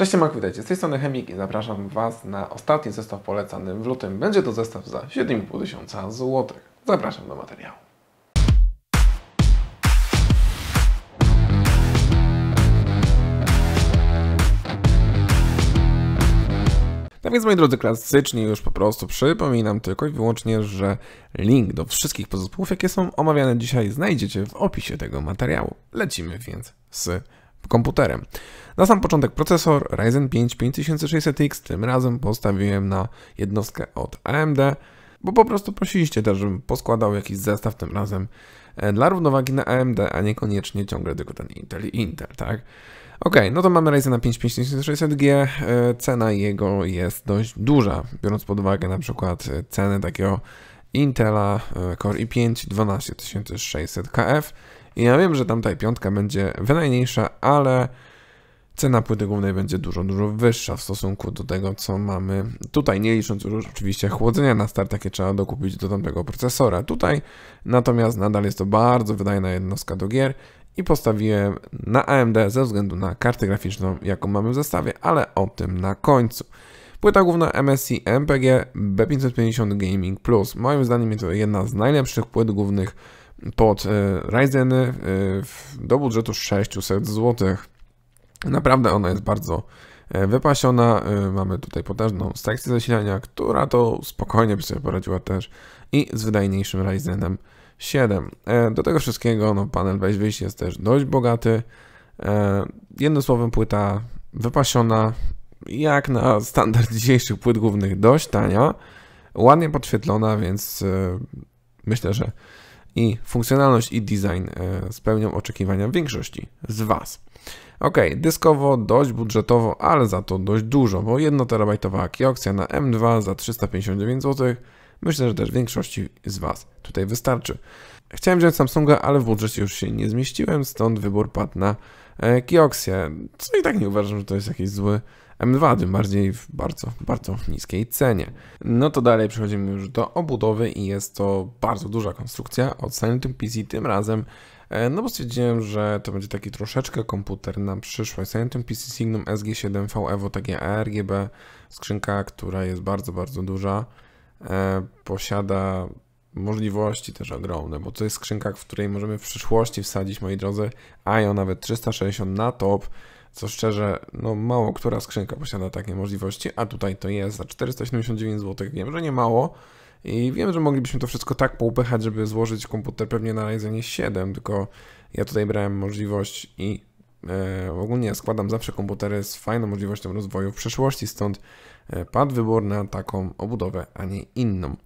Cześć, Mark, witajcie. Z tej strony Chemik i zapraszam Was na ostatni zestaw polecany w lutym. Będzie to zestaw za 7,5 tysiąca złotych. Zapraszam do materiału. Tak więc, moi drodzy, klasycznie już po prostu przypominam tylko i wyłącznie, że link do wszystkich pozostałych, jakie są omawiane dzisiaj, znajdziecie w opisie tego materiału. Lecimy więc z komputerem. Na sam początek procesor Ryzen 5 5600X, tym razem postawiłem na jednostkę od AMD, bo po prostu prosiliście też, żebym poskładał jakiś zestaw tym razem e, dla równowagi na AMD, a niekoniecznie ciągle tylko ten Intel i Intel, tak? Ok, no to mamy Ryzen 5 5600G, cena jego jest dość duża, biorąc pod uwagę na przykład cenę takiego Intela e, Core i5 12600KF, i ja wiem, że tamta piątka będzie wynajmniejsza, ale cena płyty głównej będzie dużo, dużo wyższa w stosunku do tego, co mamy tutaj, nie licząc już oczywiście chłodzenia na start, jakie trzeba dokupić do tamtego procesora. Tutaj natomiast nadal jest to bardzo wydajna jednostka do gier i postawiłem na AMD ze względu na kartę graficzną, jaką mamy w zestawie, ale o tym na końcu. Płyta główna MSI MPG B550 Gaming Plus. Moim zdaniem jest to jedna z najlepszych płyt głównych pod e, Ryzeny e, do budżetu 600 zł. Naprawdę ona jest bardzo e, wypasiona. Mamy tutaj potężną sekcję zasilania, która to spokojnie by sobie poradziła też i z wydajniejszym Ryzenem 7. Do tego wszystkiego no, panel Weźwyś jest też dość bogaty. Jednym słowem płyta wypasiona, jak na standard dzisiejszych płyt głównych dość tania, ładnie podświetlona, więc myślę, że i funkcjonalność i design e, spełnią oczekiwania większości z Was. Ok, dyskowo dość budżetowo, ale za to dość dużo, bo 1 terabajtowa Kioxia na M2 za 359 zł. Myślę, że też większości z Was tutaj wystarczy. Chciałem wziąć Samsunga, ale w budżecie już się nie zmieściłem, stąd wybór padł na e, Kioxia, co i tak nie uważam, że to jest jakiś zły M2, tym bardziej w bardzo, bardzo niskiej cenie. No to dalej przechodzimy już do obudowy i jest to bardzo duża konstrukcja od Silent PC, tym razem e, no bo stwierdziłem, że to będzie taki troszeczkę komputer na przyszłość. Silent PC Signum SG7V Evo TGA RGB, skrzynka, która jest bardzo, bardzo duża. E, posiada możliwości też ogromne, bo to jest skrzynka, w której możemy w przyszłości wsadzić, moi drodzy, IO nawet 360 na top, co szczerze, no mało która skrzynka posiada takie możliwości, a tutaj to jest za 479 zł, wiem, że nie mało i wiem, że moglibyśmy to wszystko tak poupychać, żeby złożyć komputer pewnie na Ryzenie 7, tylko ja tutaj brałem możliwość i e, ogólnie składam zawsze komputery z fajną możliwością rozwoju w przeszłości, stąd e, padł wybór na taką obudowę, a nie inną.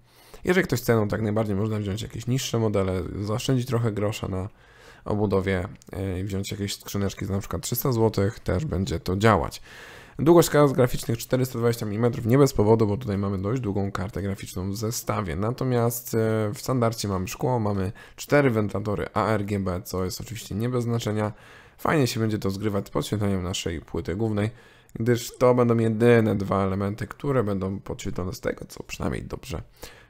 Jeżeli ktoś ceną, tak najbardziej można wziąć jakieś niższe modele, zaoszczędzić trochę grosza na obudowie e, i wziąć jakieś skrzyneczki za np. 300 zł, też będzie to działać. Długość kart graficznych 420 mm nie bez powodu, bo tutaj mamy dość długą kartę graficzną w zestawie. Natomiast e, w standardzie mamy szkło, mamy 4 wentylatory ARGB, co jest oczywiście nie bez znaczenia. Fajnie się będzie to zgrywać z podświetleniem naszej płyty głównej, gdyż to będą jedyne dwa elementy, które będą podświetlone z tego, co przynajmniej dobrze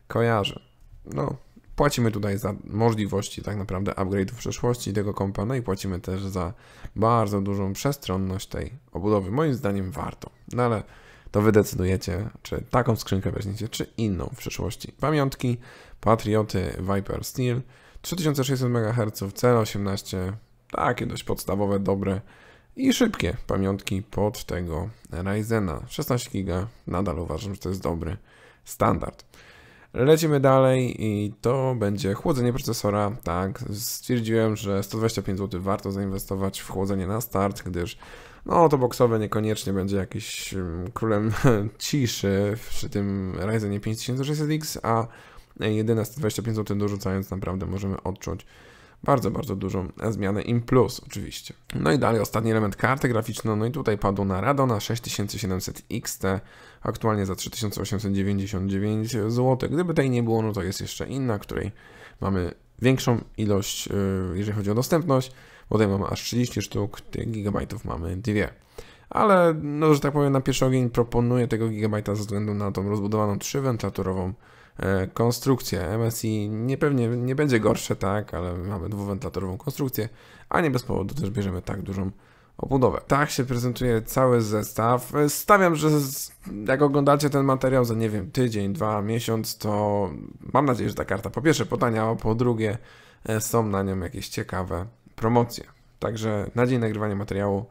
kojarzę. No, Płacimy tutaj za możliwości tak naprawdę upgrade'u w przyszłości tego kompa, no i płacimy też za bardzo dużą przestronność tej obudowy. Moim zdaniem warto, no ale to wy decydujecie, czy taką skrzynkę weźmiecie, czy inną w przyszłości. Pamiątki, Patrioty, Viper Steel, 3600 MHz, C18, takie dość podstawowe, dobre i szybkie pamiątki pod tego Ryzena. 16 GB, nadal uważam, że to jest dobry standard. Lecimy dalej i to będzie chłodzenie procesora. Tak, stwierdziłem, że 125 zł warto zainwestować w chłodzenie na start, gdyż no to boksowe niekoniecznie będzie jakiś mm, królem ciszy przy tym Ryzenie 5600X, a jedyne 125 zł dorzucając naprawdę możemy odczuć bardzo, bardzo dużą zmianę in plus oczywiście. No i dalej ostatni element karty graficznej, no i tutaj padło na Radona 6700XT, aktualnie za 3899 zł. Gdyby tej nie było, no to jest jeszcze inna, której mamy większą ilość, e, jeżeli chodzi o dostępność, bo tutaj mamy aż 30 sztuk, tych gigabajtów mamy dwie ale, no, że tak powiem, na pierwszy ogień proponuję tego gigabajta ze względu na tą rozbudowaną trzywentylatorową E, konstrukcję. MSI nie, pewnie nie będzie gorsze, tak, ale mamy dwuwentylatorową konstrukcję, a nie bez powodu też bierzemy tak dużą obudowę. Tak się prezentuje cały zestaw. E, stawiam, że jak oglądacie ten materiał za, nie wiem, tydzień, dwa, miesiąc, to mam nadzieję, że ta karta po pierwsze potaniała, a po drugie e, są na nią jakieś ciekawe promocje. Także na dzień nagrywania materiału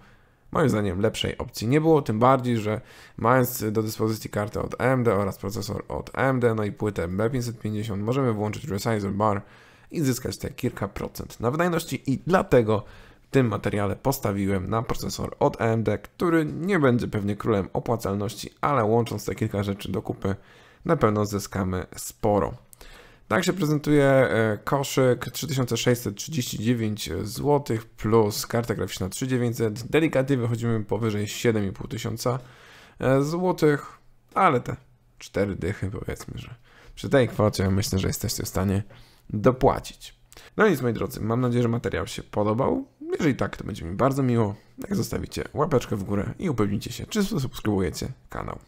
Moim zdaniem lepszej opcji nie było, tym bardziej, że mając do dyspozycji kartę od AMD oraz procesor od AMD, no i płytę B550, możemy włączyć resizer bar i zyskać te kilka procent na wydajności i dlatego w tym materiale postawiłem na procesor od AMD, który nie będzie pewnie królem opłacalności, ale łącząc te kilka rzeczy do kupy, na pewno zyskamy sporo. Także prezentuje e, koszyk 3639 zł plus karta graficzna 3900. Delikatnie wychodzimy powyżej 7,5 zł, e, złotych, ale te 4 dychy powiedzmy, że przy tej kwocie myślę, że jesteście w stanie dopłacić. No nic moi drodzy, mam nadzieję, że materiał się podobał. Jeżeli tak, to będzie mi bardzo miło, jak zostawicie łapeczkę w górę i upewnijcie się, czy subskrybujecie kanał.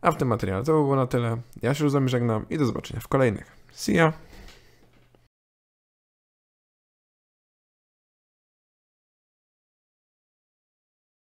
A w tym materiale to by było na tyle. Ja się już z żegnam i do zobaczenia w kolejnych. See ya.